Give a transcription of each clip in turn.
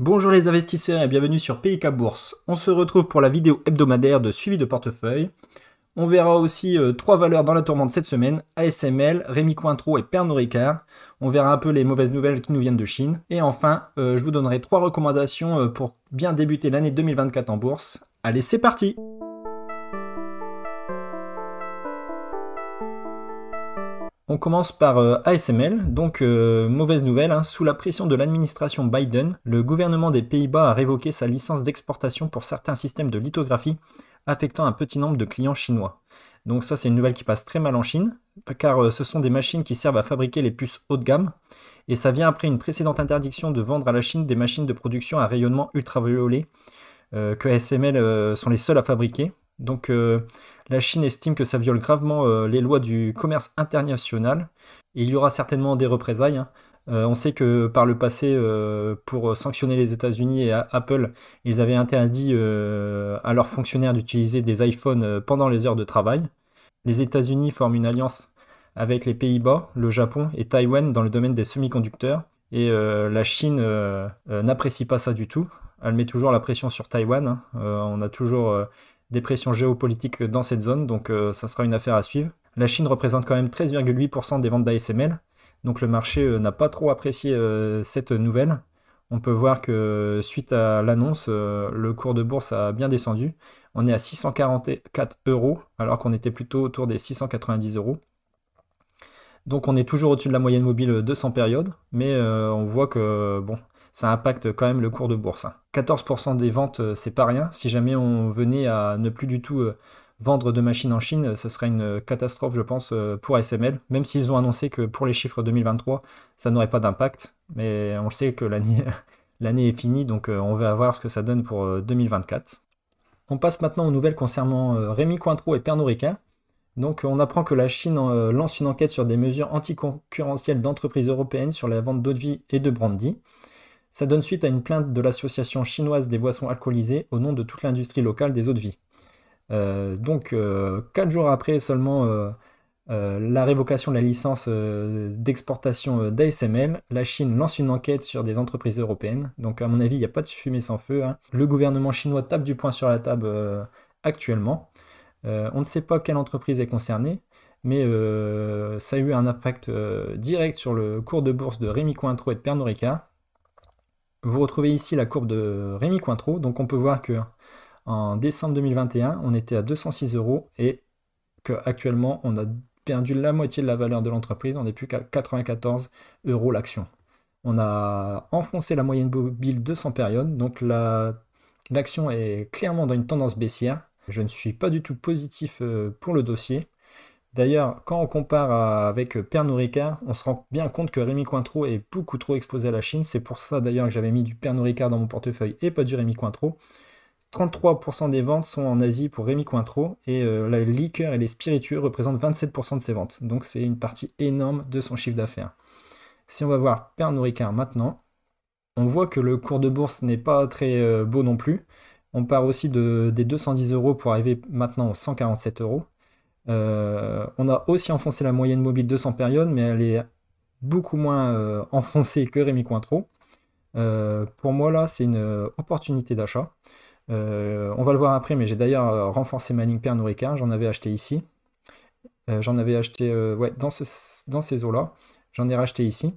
Bonjour les investisseurs et bienvenue sur PIK Bourse. On se retrouve pour la vidéo hebdomadaire de suivi de portefeuille. On verra aussi euh, trois valeurs dans la tourmente cette semaine, ASML, Rémi Cointreau et Pernod Ricard. On verra un peu les mauvaises nouvelles qui nous viennent de Chine. Et enfin, euh, je vous donnerai trois recommandations euh, pour bien débuter l'année 2024 en bourse. Allez, c'est parti! On commence par euh, ASML, donc euh, mauvaise nouvelle, hein. sous la pression de l'administration Biden, le gouvernement des Pays-Bas a révoqué sa licence d'exportation pour certains systèmes de lithographie affectant un petit nombre de clients chinois. Donc ça c'est une nouvelle qui passe très mal en Chine, car euh, ce sont des machines qui servent à fabriquer les puces haut de gamme, et ça vient après une précédente interdiction de vendre à la Chine des machines de production à rayonnement ultraviolet, que ASML sont les seuls à fabriquer. Donc la Chine estime que ça viole gravement euh, les lois du commerce international il y aura certainement des représailles. Hein. Euh, on sait que par le passé, euh, pour sanctionner les États-Unis et Apple, ils avaient interdit à leurs fonctionnaires d'utiliser des iPhones pendant les heures de travail. Les États-Unis forment une alliance avec les Pays-Bas, le Japon et Taïwan dans le domaine des semi-conducteurs. Et la Chine n'apprécie pas ça du tout. Elle met toujours la pression sur Taïwan. Hein. on a toujours des pressions géopolitiques dans cette zone, donc euh, ça sera une affaire à suivre. La Chine représente quand même 13,8% des ventes d'ASML, donc le marché euh, n'a pas trop apprécié euh, cette nouvelle. On peut voir que suite à l'annonce, le cours de bourse a bien descendu. On est à 644 euros, alors qu'on était plutôt autour des 690 euros. Donc on est toujours au-dessus de la moyenne mobile 200 périodes, mais on voit que bon, ça impacte quand même le cours de bourse. 14% hein. des ventes, euh, c'est pas rien. Si jamais on venait à ne plus du tout euh, vendre de machines en Chine, ce serait une euh, catastrophe, je pense, pour SML, même s'ils ont annoncé que pour les chiffres 2023, ça n'aurait pas d'impact. Mais on sait que l'année, est finie, donc on va voir ce que ça donne pour 2024. On passe maintenant aux nouvelles concernant Rémi Cointreau et Pernod Ricard. Donc on apprend que la Chine lance une enquête sur des mesures anticoncurrentielles d'entreprises européennes sur la vente d'eau de vie et de brandy. Ça donne suite à une plainte de l'association chinoise des boissons alcoolisées au nom de toute l'industrie locale des eaux de vie. Euh, donc, 4 euh, quatre jours après seulement euh, la révocation de la licence d'exportation d'ASML, la Chine lance une enquête sur des entreprises européennes. Donc, à mon avis, il n'y a pas de fumée sans feu. Hein. Le gouvernement chinois tape du poing sur la table actuellement. on ne sait pas quelle entreprise est concernée, mais ça a eu un impact direct sur le cours de bourse de Rémi Cointreau et de Pernod Ricard vous retrouvez ici la courbe de Rémi Cointreau. Donc on peut voir que en décembre 2021, on était à 206 euros et qu'actuellement, on a perdu la moitié de la valeur de l'entreprise. On n'est plus qu'à 94 euros l'action. On a enfoncé la moyenne mobile de 100 périodes. Donc l'action est clairement dans une tendance baissière. Je ne suis pas du tout positif euh, pour le dossier. D'ailleurs, quand on compare avec Pernod Ricard, on se rend bien compte que Rémi Cointreau est beaucoup trop exposé à la Chine. C'est pour ça d'ailleurs que j'avais mis du Pernod Ricard dans mon portefeuille et pas du Rémi Cointreau. 33% des ventes sont en Asie pour Rémi Cointreau et euh, la liqueur et les spiritueux représentent 27% de ses ventes. Donc c'est une partie énorme de son chiffre d'affaires. Si on va voir Pernod Ricard maintenant, on voit que le cours de bourse n'est pas très euh, beau non plus. On part aussi de, des 210 euros pour arriver maintenant aux 147 euros. Euh, on a aussi enfoncé la moyenne mobile 200 périodes, mais elle est beaucoup moins euh, enfoncée que Rémi Cointreau. Euh, pour moi, là, c'est une opportunité d'achat. on va le voir après, mais j'ai d'ailleurs renforcé ma ligne Pernod J'en avais acheté ici. J'en avais acheté dans, ces eaux-là. J'en ai racheté ici.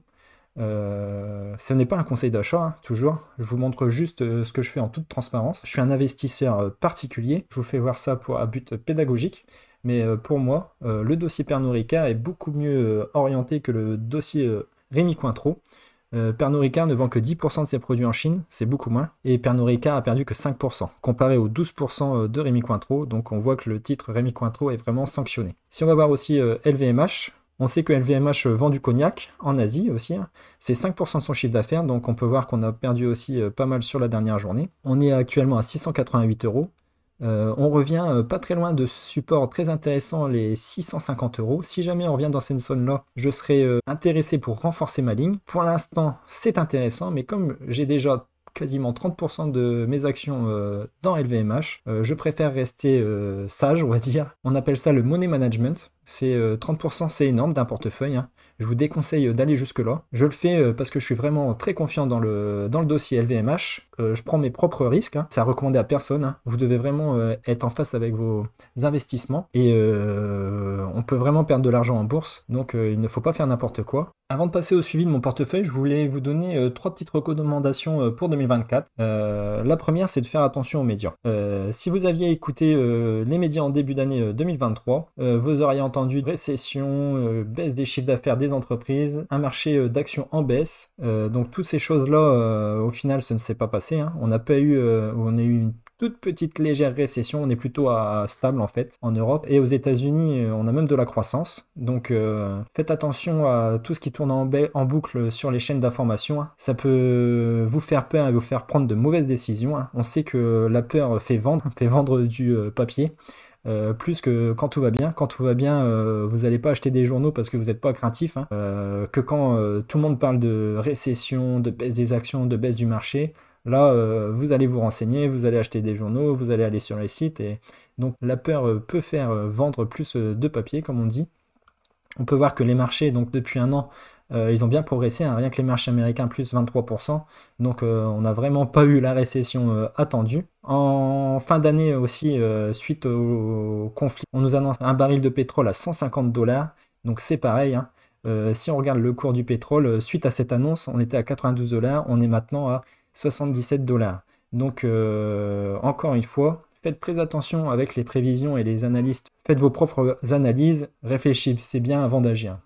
ce n'est pas un conseil d'achat, hein, toujours. Je vous montre juste ce que je fais en toute transparence. Je suis un investisseur particulier. Je vous fais voir ça pour, un but pédagogique mais euh, pour moi, euh, le dossier Pernod est beaucoup mieux euh, orienté que le dossier Rémi Cointreau. Pernod ne vend que 10% de ses produits en Chine, c'est beaucoup moins, et Pernod Ricard a perdu que 5%, comparé aux 12% de Rémi Cointreau, donc on voit que le titre Rémi Cointreau est vraiment sanctionné. Si on va voir aussi LVMH, on sait que LVMH vend du cognac en Asie aussi, hein. c'est 5% de son chiffre d'affaires, donc on peut voir qu'on a perdu aussi pas mal sur la dernière journée. On est actuellement à 688 euros, euh, on revient euh, pas très loin de support très intéressant, les 650 euros. Si jamais on revient dans cette zone-là, je serai euh, intéressé pour renforcer ma ligne. Pour l'instant, c'est intéressant, mais comme j'ai déjà quasiment 30% de mes actions dans LVMH, je préfère rester sage, on va dire. On appelle ça le money management. C'est 30%, c'est énorme d'un portefeuille. Hein. Je vous déconseille d'aller jusque-là. Je le fais parce que je suis vraiment très confiant dans le, dans le dossier LVMH euh, je prends mes propres risques. Ça hein. C'est à recommander à personne. Hein. Vous devez vraiment euh, être en face avec vos investissements et euh, on peut vraiment perdre de l'argent en bourse. Donc il ne faut pas faire n'importe quoi. Avant de passer au suivi de mon portefeuille, je voulais vous donner trois petites recommandations pour 2024. la première, c'est de faire attention aux médias. si vous aviez écouté les médias en début d'année 2023, vous auriez entendu récession, baisse des chiffres d'affaires des entreprises, un marché d'actions en baisse. donc toutes ces choses-là, au final, ce ne s'est pas passé. Hein. On n'a pas eu, euh, on a eu une toute petite légère récession. On est plutôt à stable en fait en Europe et aux États-Unis, euh, on a même de la croissance. Donc euh, faites attention à tout ce qui tourne en, boucle sur les chaînes d'information. Hein. Ça peut vous faire peur et vous faire prendre de mauvaises décisions. Hein. On sait que la peur fait vendre, fait vendre du papier. plus que quand tout va bien. Quand tout va bien, vous n'allez pas acheter des journaux parce que vous n'êtes pas craintif. que quand tout le monde parle de récession, de baisse des actions, de baisse du marché, Là, euh, vous allez vous renseigner, vous allez acheter des journaux, vous allez aller sur les sites. Et donc la peur euh, peut faire euh, vendre plus de papier, comme on dit. On peut voir que les marchés, donc depuis un an, ils ont bien progressé, hein, rien que les marchés américains plus 23%. Donc on n'a vraiment pas eu la récession attendue. En fin d'année aussi, suite au conflit, on nous annonce un baril de pétrole à 150 dollars. Donc c'est pareil. Hein. si on regarde le cours du pétrole, suite à cette annonce, on était à 92 dollars, on est maintenant à 77 dollars. Donc euh, encore une fois, faites très attention avec les prévisions et les analystes. Faites vos propres analyses, réfléchissez bien avant d'agir.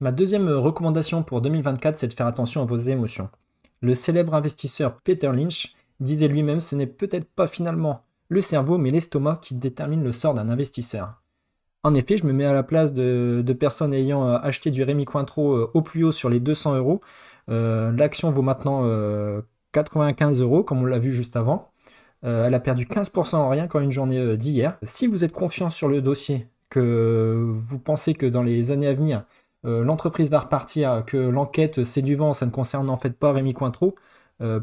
Ma deuxième recommandation pour 2024, c'est de faire attention à vos émotions. Le célèbre investisseur Peter Lynch disait lui-même ce n'est peut-être pas finalement le cerveau mais l'estomac qui détermine le sort d'un investisseur. En effet, je me mets à la place de, personnes ayant euh, acheté du Rémi Cointreau euh, au plus haut sur les 200 euros. L'action vaut maintenant 95 euros, comme on l'a vu juste avant. Euh, elle a perdu 15% en rien quand une journée euh, d'hier. Si vous êtes confiant sur le dossier, que vous pensez que dans les années à venir, euh, l'entreprise va repartir, que l'enquête c'est du vent, ça ne concerne en fait pas Rémi Cointreau,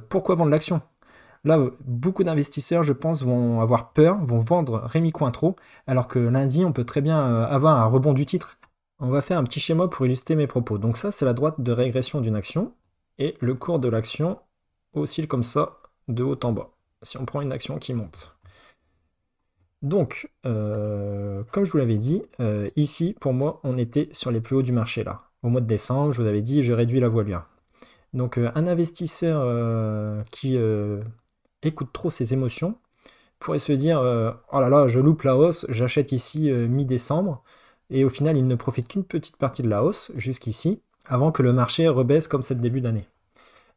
pourquoi vendre l'action Là, beaucoup d'investisseurs, je pense, vont avoir peur, vont vendre Rémi Cointreau, alors que lundi, on peut très bien avoir un rebond du titre. On va faire un petit schéma pour illustrer mes propos. Donc ça, c'est la droite de régression d'une action, et le cours de l'action oscille comme ça, de haut en bas, si on prend une action qui monte. Donc, euh, comme je vous l'avais dit, euh, ici, pour moi, on était sur les plus hauts du marché, là. Au mois de décembre, je vous avais dit, je réduis la voilure. Donc, euh, un investisseur qui écoute trop ses émotions pourrait se dire, oh là là, je loupe la hausse, j'achète ici mi-décembre, et au final, il ne profite qu'une petite partie de la hausse, jusqu'ici, avant que le marché rebaisse comme cette début d'année.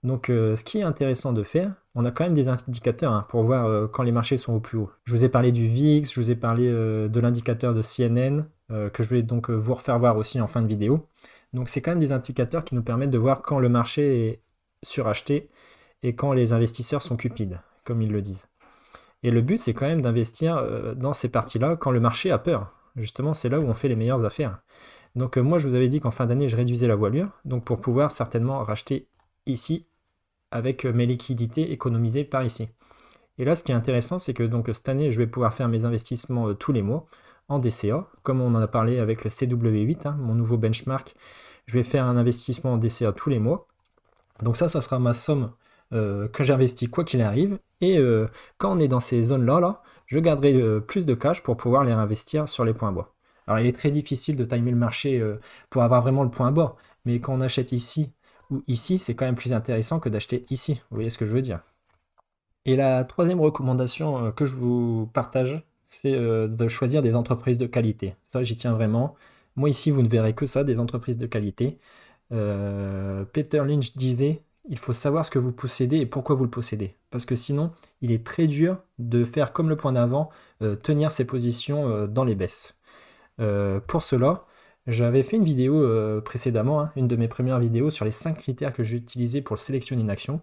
Donc euh, ce qui est intéressant de faire, on a quand même des indicateurs hein, pour voir euh, quand les marchés sont au plus haut. Je vous ai parlé du VIX, je vous ai parlé euh, de l'indicateur de CNN, que je vais donc vous refaire voir aussi en fin de vidéo. Donc c'est quand même des indicateurs qui nous permettent de voir quand le marché est suracheté et quand les investisseurs sont cupides, comme ils le disent. Et le but, c'est quand même d'investir dans ces parties-là quand le marché a peur. Justement, c'est là où on fait les meilleures affaires. Donc moi, je vous avais dit qu'en fin d'année, je réduisais la voilure, donc pour pouvoir certainement racheter ici avec euh, mes liquidités économisées par ici. Et là, ce qui est intéressant, c'est que donc cette année, je vais pouvoir faire mes investissements euh, tous les mois en DCA, comme on en a parlé avec le CW8, hein, mon nouveau benchmark. Je vais faire un investissement en DCA tous les mois. Donc ça, ça sera ma somme euh, que j'investis quoi qu'il arrive. Et quand on est dans ces zones-là, là, je garderai plus de cash pour pouvoir les réinvestir sur les points bois. Alors il est très difficile de timer le marché pour avoir vraiment le point bas, mais quand on achète ici ici, c'est quand même plus intéressant que d'acheter ici. Vous voyez ce que je veux dire Et la troisième recommandation euh, que je vous partage, c'est euh, de choisir des entreprises de qualité. Ça, j'y tiens vraiment. Moi, ici, vous ne verrez que ça, des entreprises de qualité. Euh, Peter Lynch disait, il faut savoir ce que vous possédez et pourquoi vous le possédez. Parce que sinon, il est très dur de faire comme le point d'avant, tenir ses positions dans les baisses. pour cela, j'avais fait une vidéo euh, précédemment, hein, une de mes premières vidéos sur les 5 critères que j'ai utilisés pour sélectionner une action.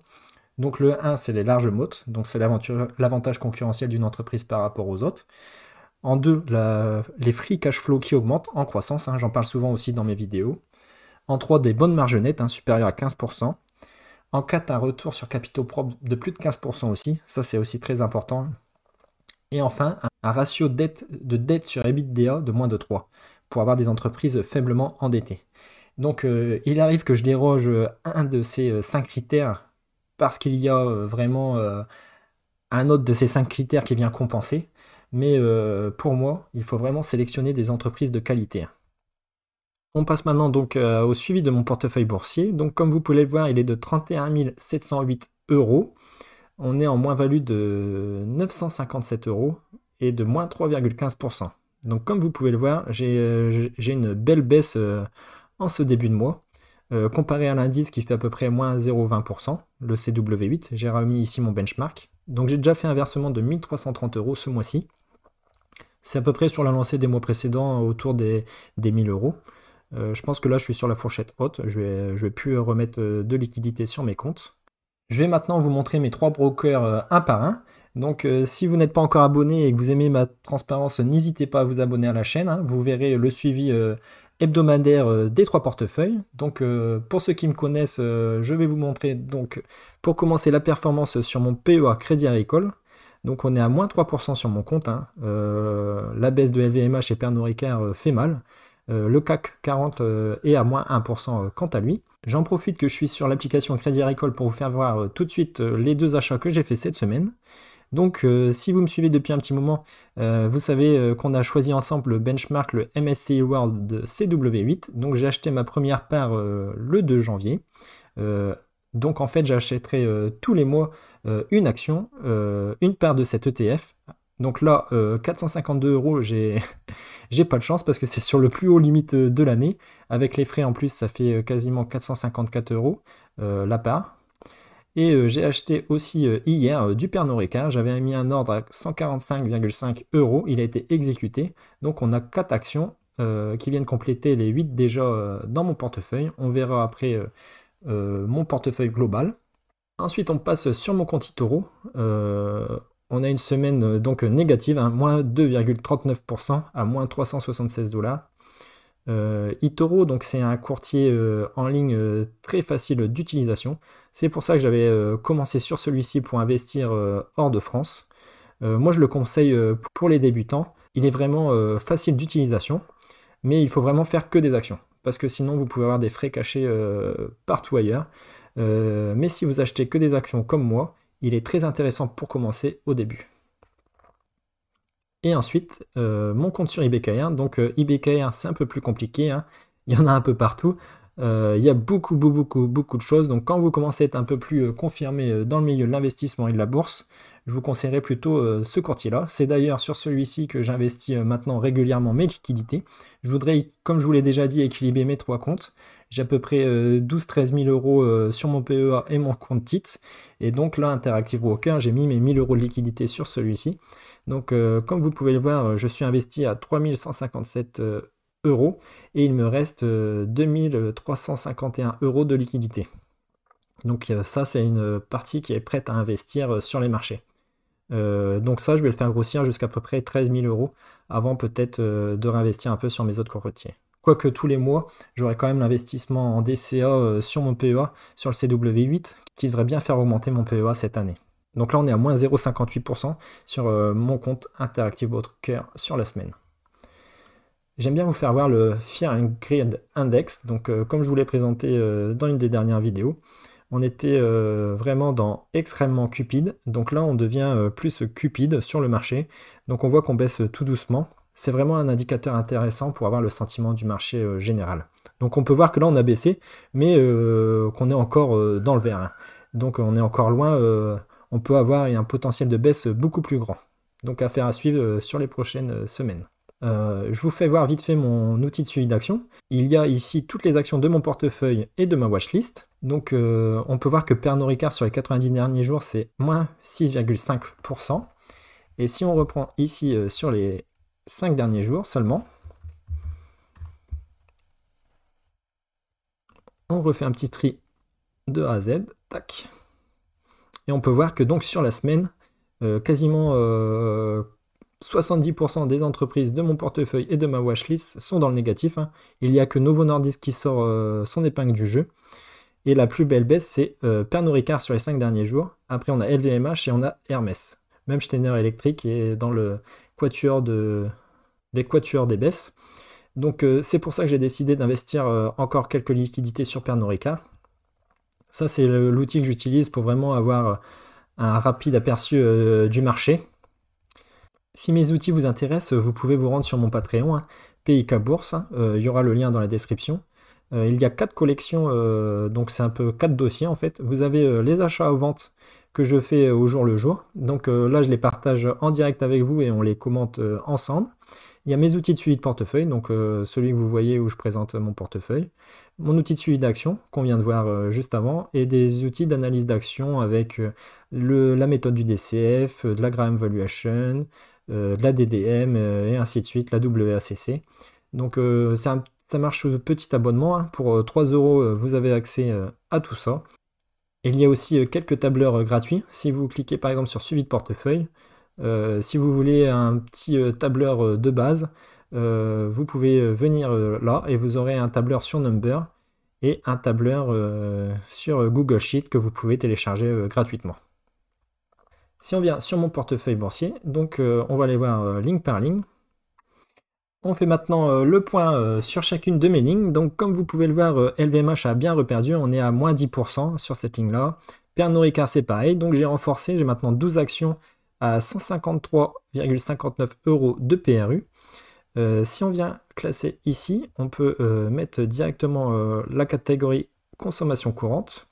Donc le 1, c'est les larges mottes, donc c'est l'avantage concurrentiel d'une entreprise par rapport aux autres. En 2, les free cash flow qui augmentent en croissance, hein, j'en parle souvent aussi dans mes vidéos. En 3, des bonnes marges nettes, hein, supérieures à 15%. En 4, un retour sur capitaux propres de plus de 15% aussi, ça c'est aussi très important. Et enfin, un ratio dette, de dette sur EBITDA de moins de 3 pour avoir des entreprises faiblement endettées. Donc euh, il arrive que je déroge euh, un de ces euh, cinq critères parce qu'il y a vraiment un autre de ces cinq critères qui vient compenser. Mais pour moi, il faut vraiment sélectionner des entreprises de qualité. On passe maintenant donc au suivi de mon portefeuille boursier. Donc comme vous pouvez le voir, il est de 31 708 euros. On est en moins-value de 957 euros et de moins 3,15%. Donc comme vous pouvez le voir, j'ai euh, une belle baisse euh, en ce début de mois. Euh, comparé à l'indice qui fait à peu près moins 0,20%, le CW8, j'ai remis ici mon benchmark. Donc j'ai déjà fait un versement de 1330 euros ce mois-ci. C'est à peu près sur la lancée des mois précédents autour des, des 1000 euros. Je pense que là je suis sur la fourchette haute, je vais, je vais plus remettre de liquidité sur mes comptes. Je vais maintenant vous montrer mes trois brokers un par un donc euh, si vous n'êtes pas encore abonné et que vous aimez ma transparence, n'hésitez pas à vous abonner à la chaîne. Hein. Vous verrez le suivi euh, hebdomadaire euh, des trois portefeuilles. Donc pour ceux qui me connaissent, je vais vous montrer donc pour commencer la performance sur mon PEA Crédit Agricole. Donc on est à moins 3% sur mon compte. Hein. la baisse de LVMH et Pernod Ricard fait mal. le CAC 40 est à moins 1% quant à lui. J'en profite que je suis sur l'application Crédit Agricole pour vous faire voir tout de suite les deux achats que j'ai fait cette semaine. Donc euh, si vous me suivez depuis un petit moment, euh, vous savez euh, qu'on a choisi ensemble le benchmark, le MSCI World CW8. Donc j'ai acheté ma première part le 2 janvier. donc en fait j'achèterai tous les mois une action, une part de cet ETF. Donc là, 452 euros, j'ai pas de chance parce que c'est sur le plus haut limite de l'année. Avec les frais en plus, ça fait quasiment 454 euros la part. Et euh, j'ai acheté aussi euh, hier euh, du Pernod Ricard, J'avais mis un ordre à 145,5 euros. Il a été exécuté. Donc on a quatre actions qui viennent compléter les 8 déjà dans mon portefeuille. On verra après mon portefeuille global. Ensuite, on passe sur mon compte Itoro. on a une semaine donc négative, hein, à moins 2,39% à moins 376 dollars. Itoro, euh, donc c'est un courtier euh, en ligne euh, très facile d'utilisation. C'est pour ça que j'avais commencé sur celui-ci pour investir hors de France. moi, je le conseille pour les débutants. Il est vraiment facile d'utilisation, mais il faut vraiment faire que des actions parce que sinon vous pouvez avoir des frais cachés partout ailleurs. mais si vous achetez que des actions comme moi, il est très intéressant pour commencer au début. Et ensuite, euh, mon compte sur IBKR. Donc euh, IBKR, c'est un peu plus compliqué. Hein. Il y en a un peu partout. Euh, il y a beaucoup, beaucoup, beaucoup, beaucoup de choses. Donc quand vous commencez à être un peu plus euh, confirmé dans le milieu de l'investissement et de la bourse, je vous conseillerais plutôt ce courtier-là. C'est d'ailleurs sur celui-ci que j'investis maintenant régulièrement mes liquidités. Je voudrais, comme je vous l'ai déjà dit, équilibrer mes trois comptes j'ai à peu près 12-13 euh, 000 euros euh, sur mon PEA et mon compte titre. Et donc là, Interactive Broker, j'ai mis mes 1000 euros de liquidité sur celui-ci. Donc euh, comme vous pouvez le voir, je suis investi à 3157 euros et il me reste 2351 euros de liquidité. Donc ça, c'est une partie qui est prête à investir sur les marchés. donc ça, je vais le faire grossir jusqu'à à peu près 13 000 euros avant peut-être de réinvestir un peu sur mes autres courtiers. Quoique tous les mois, j'aurai quand même l'investissement en DCA euh, sur mon PEA, sur le CW8, qui devrait bien faire augmenter mon PEA cette année. Donc là, on est à moins 0,58% sur euh, mon compte Interactive Broker sur la semaine. J'aime bien vous faire voir le Fear Grid Index. Donc, euh, comme je vous l'ai présenté dans une des dernières vidéos, on était vraiment dans extrêmement cupide. Donc là, on devient plus cupide sur le marché. Donc, on voit qu'on baisse tout doucement c'est vraiment un indicateur intéressant pour avoir le sentiment du marché euh, général. Donc on peut voir que là on a baissé, mais euh, qu'on est encore euh, dans le verre. Hein. Donc on est encore loin, on peut avoir un potentiel de baisse beaucoup plus grand. Donc affaire à suivre sur les prochaines semaines. je vous fais voir vite fait mon outil de suivi d'action. Il y a ici toutes les actions de mon portefeuille et de ma watchlist. Donc on peut voir que Pernod Ricard sur les 90 derniers jours c'est moins 6,5%. Et si on reprend ici sur les 5 derniers jours seulement. On refait un petit tri de A à Z, tac. Et on peut voir que donc sur la semaine, euh, quasiment 70% euh, des entreprises de mon portefeuille et de ma watchlist sont dans le négatif. Hein. Il n'y a que Novo Nordisk qui sort euh, son épingle du jeu. Et la plus belle baisse, c'est Pernod Ricard sur les 5 derniers jours. Après, on a LVMH et on a Hermès. Même Steiner Electric est dans le, Quatuor de les quatuors des baisses. Donc euh, c'est pour ça que j'ai décidé d'investir euh, encore quelques liquidités sur Pernorica. Ça c'est l'outil que j'utilise pour vraiment avoir euh, un rapide aperçu du marché. Si mes outils vous intéressent, vous pouvez vous rendre sur mon Patreon, hein, PIK Bourse, hein, il y aura le lien dans la description. il y a quatre collections, donc c'est un peu quatre dossiers en fait. Vous avez les achats aux ventes, que je fais euh, au jour le jour. Donc euh, là, je les partage en direct avec vous et on les commente euh, ensemble. Il y a mes outils de suivi de portefeuille, donc celui que vous voyez où je présente mon portefeuille, mon outil de suivi d'action qu'on vient de voir juste avant, et des outils d'analyse d'action avec la méthode du DCF, de la Graham Valuation, de la DDM et ainsi de suite, la WACC. Donc ça marche petit abonnement. Hein. Pour 3 euros, vous avez accès à tout ça. Il y a aussi euh, quelques tableurs euh, gratuits. Si vous cliquez par exemple sur suivi de portefeuille, euh, si vous voulez un petit tableur de base, vous pouvez venir là et vous aurez un tableur sur Number et un tableur sur Google Sheet que vous pouvez télécharger gratuitement. Si on vient sur mon portefeuille boursier, donc on va aller voir ligne par ligne. On fait maintenant euh, le point euh, sur chacune de mes lignes. Donc comme vous pouvez le voir, LVMH euh, a bien reperdu, on est à moins 10% sur cette ligne-là. Pernod Ricard c'est pareil, donc j'ai renforcé, j'ai maintenant 12 actions à 153,59 euros de PRU. si on vient classer ici, on peut mettre directement la catégorie consommation courante.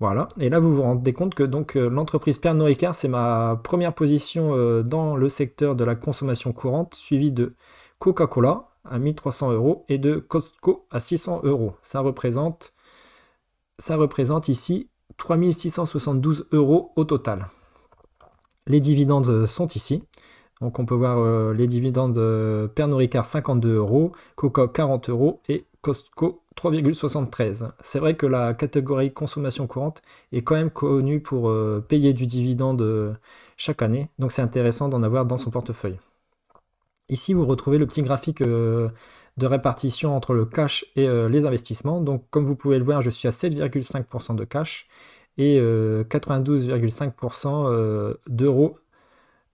Voilà, et là vous vous rendez compte que donc l'entreprise Pernod Ricard, c'est ma première position dans le secteur de la consommation courante, suivie de Coca-Cola à 1300 euros et de Costco à 600 euros. Ça représente, ça représente ici 3672 euros au total. Les dividendes euh, sont ici. Donc on peut voir euh, les dividendes de euh, Pernod Ricard 52 euros, Coca 40 euros et Costco 3,73. C'est vrai que la catégorie consommation courante est quand même connue pour payer du dividende chaque année, donc c'est intéressant d'en avoir dans son portefeuille. Ici, vous retrouvez le petit graphique euh, de répartition entre le cash et euh, les investissements. Donc, comme vous pouvez le voir, je suis à 7,5% de cash et 92,5% euh, d'euros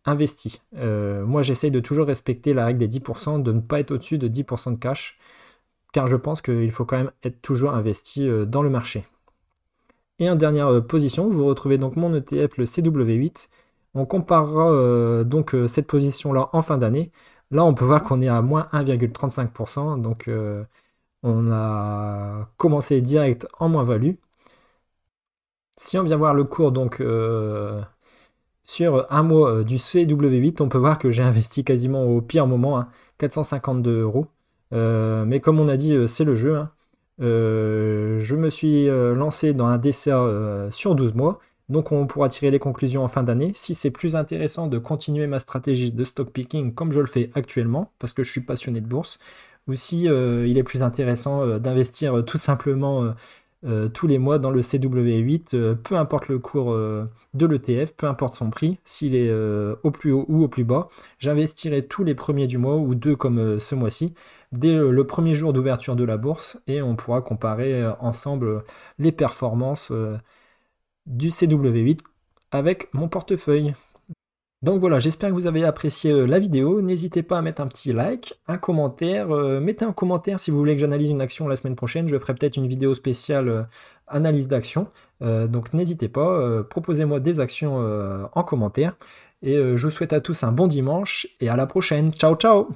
investis. moi, j'essaye de toujours respecter la règle des 10%, de ne pas être au-dessus de 10% de cash, car je pense qu'il faut quand même être toujours investi dans le marché. Et en dernière position, vous retrouvez donc mon ETF, le CW8. On comparera donc cette position-là en fin d'année. Là, on peut voir qu'on est à moins 1,35%, donc euh, on a commencé direct en moins-value. Si on vient voir le cours donc euh, sur un mois euh, du CW8, on peut voir que j'ai investi quasiment au pire moment, 452 hein, euros. Mais comme on a dit, c'est le jeu. Hein. je me suis lancé dans un dessert sur 12 mois donc on pourra tirer les conclusions en fin d'année si c'est plus intéressant de continuer ma stratégie de stock picking comme je le fais actuellement parce que je suis passionné de bourse ou si euh, il est plus intéressant euh, d'investir euh, tout simplement tous les mois dans le CW8, peu importe le cours de l'ETF, peu importe son prix, s'il est au plus haut ou au plus bas, j'investirai tous les premiers du mois ou deux comme ce mois-ci, dès le, premier jour d'ouverture de la bourse et on pourra comparer ensemble les performances du CW8 avec mon portefeuille. Donc voilà, j'espère que vous avez apprécié euh, la vidéo. N'hésitez pas à mettre un petit like, un commentaire. Euh, mettez un commentaire si vous voulez que j'analyse une action la semaine prochaine. Je ferai peut-être une vidéo spéciale euh, analyse d'action. donc n'hésitez pas, proposez-moi des actions en commentaire. Et je vous souhaite à tous un bon dimanche et à la prochaine. Ciao ciao